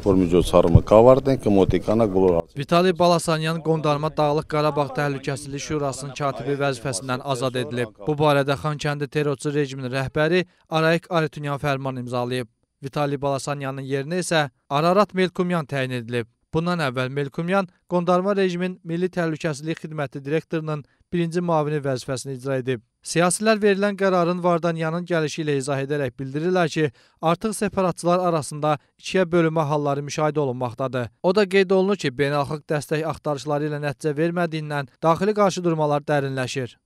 Spor միջոցառումը կավարտենք, մոտիկանանք բոլոր հարցերին։ Վիտալի Բալասանյան Qondarma Dağlıq Qarabağ Təhlükəsizlik Şurasının katibi vəzifəsindən azad edilib. Bu barədə Xankəndi terrorçu rejimin rəhbəri Arayik Aritunyan fərman imzalayıb. Vitali Balasanyanın yerinə isə Ararat Melkumyan təyin edilib. Bundan əvvəl Melkumyan qondarma rejimin Milli Təhlükəsizlik Xidməti direktorunun birinci müavini vəzifəsini icra edib. Siyasilər verilən qərarın Vardanyanın gəlişi ilə izah edərək bildirirlər ki, artıq separatçılar arasında ikiyə bölünmə halları müşahidə olunmaqdadır. O da qeyd olunur ki, beynəlxalq dəstək axtarışları ilə nəticə vermədiyindən daxili qarşıdurmalar dərinləşir.